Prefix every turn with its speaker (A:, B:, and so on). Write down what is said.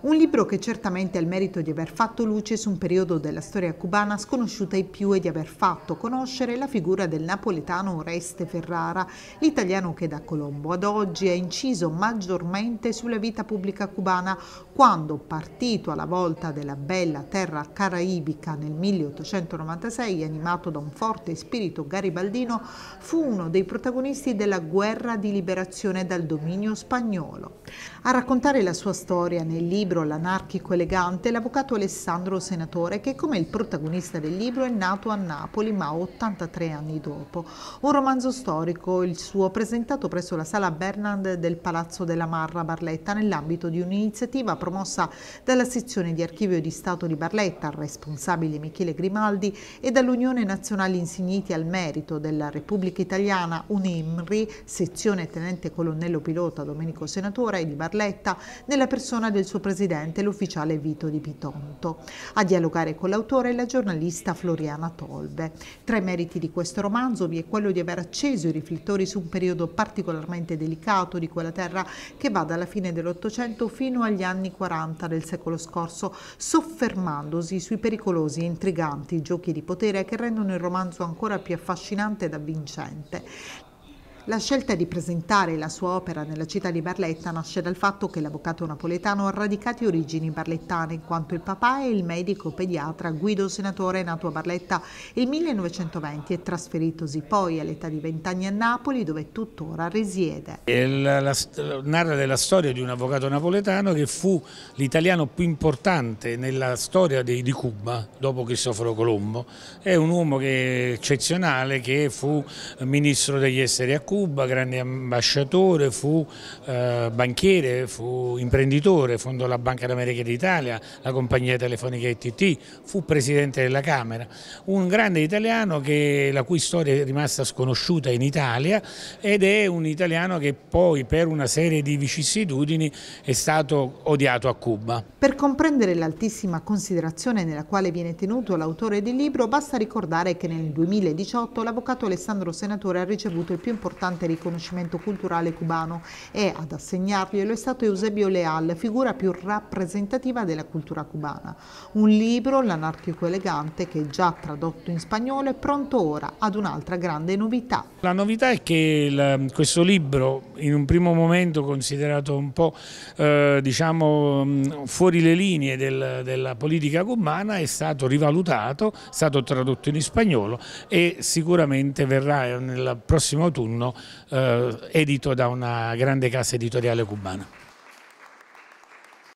A: un libro che certamente ha il merito di aver fatto luce su un periodo della storia cubana sconosciuta ai più e di aver fatto conoscere la figura del napoletano Oreste Ferrara, l'italiano che da Colombo ad oggi ha inciso maggiormente sulla vita pubblica cubana quando, partito alla volta della bella terra caraibica nel 1896, animato da un forte spirito garibaldino, fu uno dei protagonisti della guerra di liberazione dal dominio spagnolo. A raccontare la sua storia nel libro libro L'anarchico elegante, l'avvocato Alessandro Senatore, che come il protagonista del libro è nato a Napoli ma 83 anni dopo. Un romanzo storico, il suo presentato presso la sala Bernard del Palazzo della Marra Barletta nell'ambito di un'iniziativa promossa dalla sezione di archivio di Stato di Barletta, responsabile Michele Grimaldi, e dall'Unione Nazionale Insigniti al Merito della Repubblica Italiana, UNIMRI, sezione tenente colonnello pilota Domenico Senatore di Barletta, nella persona del suo presidente presidente, l'ufficiale Vito di Pitonto. A dialogare con l'autore è la giornalista Floriana Tolbe. Tra i meriti di questo romanzo vi è quello di aver acceso i riflettori su un periodo particolarmente delicato di quella terra che va dalla fine dell'Ottocento fino agli anni 40 del secolo scorso, soffermandosi sui pericolosi e intriganti giochi di potere che rendono il romanzo ancora più affascinante ed avvincente. La scelta di presentare la sua opera nella città di Barletta nasce dal fatto che l'avvocato napoletano ha radicate origini barlettane in quanto il papà è il medico pediatra Guido Senatore nato a Barletta nel 1920 e trasferitosi poi all'età di 20 anni a Napoli dove tuttora risiede.
B: La, la, narra della storia di un avvocato napoletano che fu l'italiano più importante nella storia dei, di Cuba dopo Cristoforo Colombo. È un uomo che, eccezionale che fu ministro degli esteri a Cuba Cuba, grande ambasciatore, fu eh, banchiere, fu imprenditore, fondò la Banca d'America d'Italia, la compagnia telefonica ITT, fu presidente della Camera. Un grande italiano che, la cui storia è rimasta sconosciuta in Italia ed è un italiano che poi per una serie di vicissitudini è stato odiato a Cuba.
A: Per comprendere l'altissima considerazione nella quale viene tenuto l'autore del libro basta ricordare che nel 2018 l'avvocato Alessandro Senatore ha ricevuto il più importante importante riconoscimento culturale cubano e ad assegnarglielo è stato Eusebio Leal, figura più rappresentativa della cultura cubana. Un libro, L'anarchico elegante, che è già tradotto in spagnolo è pronto ora ad un'altra grande novità.
B: La novità è che il, questo libro, in un primo momento considerato un po' eh, diciamo, mm, fuori le linee del, della politica cubana, è stato rivalutato, è stato tradotto in spagnolo e sicuramente verrà nel prossimo autunno eh, edito da una grande casa editoriale cubana.